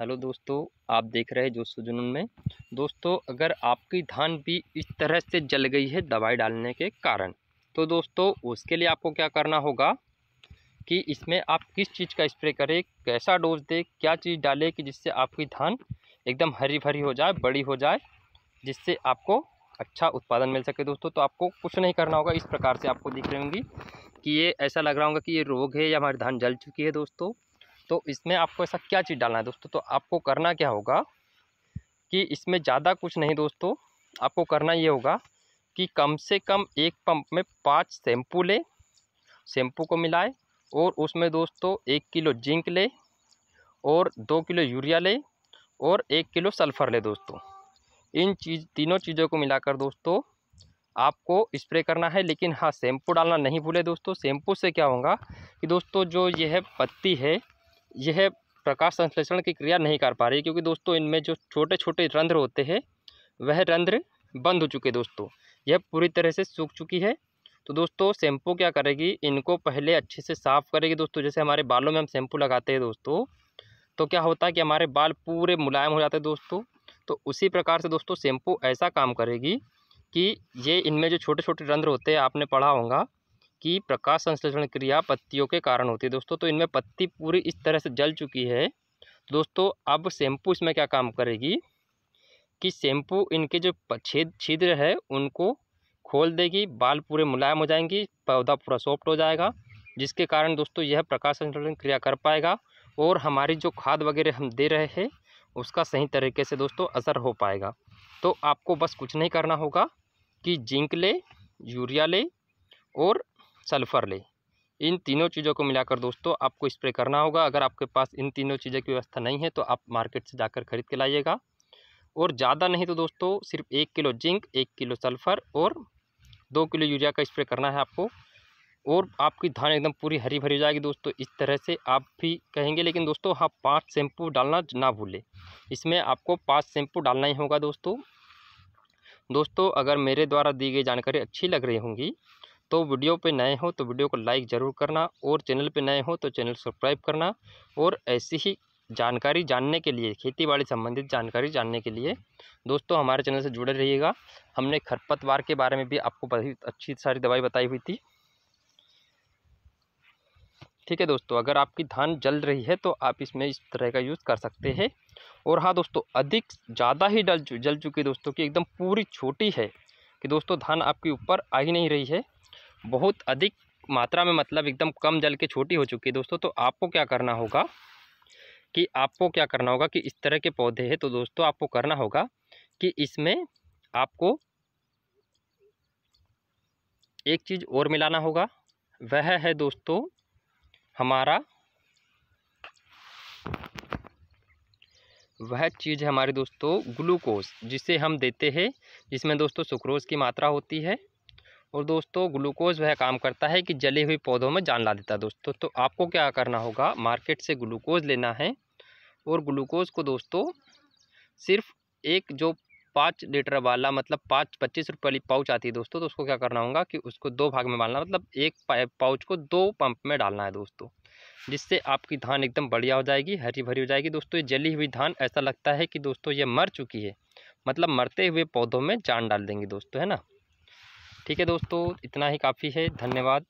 hello दोस्तों आप देख रहे हैं जोश जुनून में दोस्तों अगर आपकी धान भी इस तरह से जल गई है दवाई डालने के कारण तो दोस्तों उसके लिए आपको क्या करना होगा कि इसमें आप किस चीज़ का स्प्रे करें कैसा डोज दें क्या चीज़ डालें कि जिससे आपकी धान एकदम हरी भरी हो जाए बड़ी हो जाए जिससे आपको अच्छा उत्पादन मिल सके दोस्तों तो आपको कुछ नहीं करना होगा इस प्रकार से आपको दिख रही होंगी कि ये ऐसा लग रहा होगा कि ये रोग है या हमारी धान जल चुकी है दोस्तों तो इसमें आपको ऐसा क्या चीज़ डालना है दोस्तों तो आपको करना क्या होगा कि इसमें ज़्यादा कुछ नहीं दोस्तों आपको करना ये होगा कि कम से कम एक पंप में पाँच शैम्पू ले शैम्पू को मिलाए और उसमें दोस्तों एक किलो जिंक ले और दो किलो यूरिया ले और एक किलो सल्फ़र ले दोस्तों इन चीज़ तीनों चीज़ों को मिलाकर दोस्तों आपको स्प्रे करना है लेकिन हाँ शैम्पू डालना नहीं भूले दोस्तों शैम्पू से क्या होगा कि दोस्तों जो यह पत्ती है यह प्रकाश संश्लेषण की क्रिया नहीं कर पा रही क्योंकि दोस्तों इनमें जो छोटे छोटे रंध्र होते हैं वह रंध्र बंद हो चुके दोस्तों यह पूरी तरह से सूख चुकी है तो दोस्तों शैम्पू क्या करेगी इनको पहले अच्छे से साफ़ करेगी दोस्तों जैसे हमारे बालों में हम शैम्पू लगाते हैं दोस्तों तो क्या होता है कि हमारे बाल पूरे मुलायम हो जाते हैं दोस्तों तो उसी प्रकार से दोस्तों शैम्पू ऐसा काम करेगी कि ये इनमें जो छोटे छोटे रंध्र होते हैं आपने पढ़ा होगा कि प्रकाश संश्लेषण क्रिया पत्तियों के कारण होती है दोस्तों तो इनमें पत्ती पूरी इस तरह से जल चुकी है दोस्तों अब शैम्पू इसमें क्या काम करेगी कि शैम्पू इनके जो छेद छिद्र है उनको खोल देगी बाल पूरे मुलायम हो जाएंगी पौधा पूरा सॉफ्ट हो जाएगा जिसके कारण दोस्तों यह प्रकाश संश्लेषण क्रिया कर पाएगा और हमारी जो खाद वगैरह हम दे रहे हैं उसका सही तरीके से दोस्तों असर हो पाएगा तो आपको बस कुछ नहीं करना होगा कि जिंक ले यूरिया ले और सल्फ़र ले इन तीनों चीज़ों को मिलाकर दोस्तों आपको स्प्रे करना होगा अगर आपके पास इन तीनों चीज़ों की व्यवस्था नहीं है तो आप मार्केट से जाकर खरीद के लाइएगा और ज़्यादा नहीं तो दोस्तों सिर्फ एक किलो जिंक एक किलो सल्फ़र और दो किलो यूरिया का स्प्रे करना है आपको और आपकी धान एकदम पूरी हरी भरी जाएगी दोस्तों इस तरह से आप भी कहेंगे लेकिन दोस्तों हाँ पाँच शैम्पू डालना ना भूलें इसमें आपको पाँच शैम्पू डालना ही होगा दोस्तों दोस्तों अगर मेरे द्वारा दी गई जानकारी अच्छी लग रही होंगी तो वीडियो पे नए हो तो वीडियो को लाइक ज़रूर करना और चैनल पे नए हो तो चैनल सब्सक्राइब करना और ऐसी ही जानकारी जानने के लिए खेतीबाड़ी संबंधित जानकारी जानने के लिए दोस्तों हमारे चैनल से जुड़े रहिएगा हमने खरपतवार के बारे में भी आपको बहुत अच्छी सारी दवाई बताई हुई थी ठीक है दोस्तों अगर आपकी धान जल रही है तो आप इसमें इस तरह का यूज़ कर सकते हैं और हाँ दोस्तों अधिक ज़्यादा ही डल जल चुकी दोस्तों की एकदम पूरी छोटी है कि दोस्तों धान आपके ऊपर आ ही नहीं रही है बहुत अधिक मात्रा में मतलब एकदम कम जल के छोटी हो चुकी है दोस्तों तो आपको क्या करना होगा कि आपको क्या करना होगा कि इस तरह के पौधे हैं तो दोस्तों आपको करना होगा कि इसमें आपको एक चीज़ और मिलाना होगा वह है दोस्तों हमारा वह चीज़ है हमारे दोस्तों ग्लूकोज जिसे हम देते हैं जिसमें दोस्तों सुक्रोज की मात्रा होती है और दोस्तों ग्लूकोज वह काम करता है कि जले हुए पौधों में जान ला देता है दोस्तों तो आपको क्या करना होगा मार्केट से ग्लूकोज लेना है और ग्लूकोज को दोस्तों सिर्फ एक जो पाँच लीटर वाला मतलब पाँच पच्चीस रुपये वाली पाउच आती है दोस्तों तो उसको क्या करना होगा कि उसको दो भाग में डालना मतलब एक पाउच को दो पंप में डालना है दोस्तों जिससे आपकी धान एकदम बढ़िया हो जाएगी हरी भरी हो जाएगी दोस्तों ये जली हुई धान ऐसा लगता है कि दोस्तों ये मर चुकी है मतलब मरते हुए पौधों में जान डाल देंगी दोस्तों है ना ठीक है दोस्तों इतना ही काफ़ी है धन्यवाद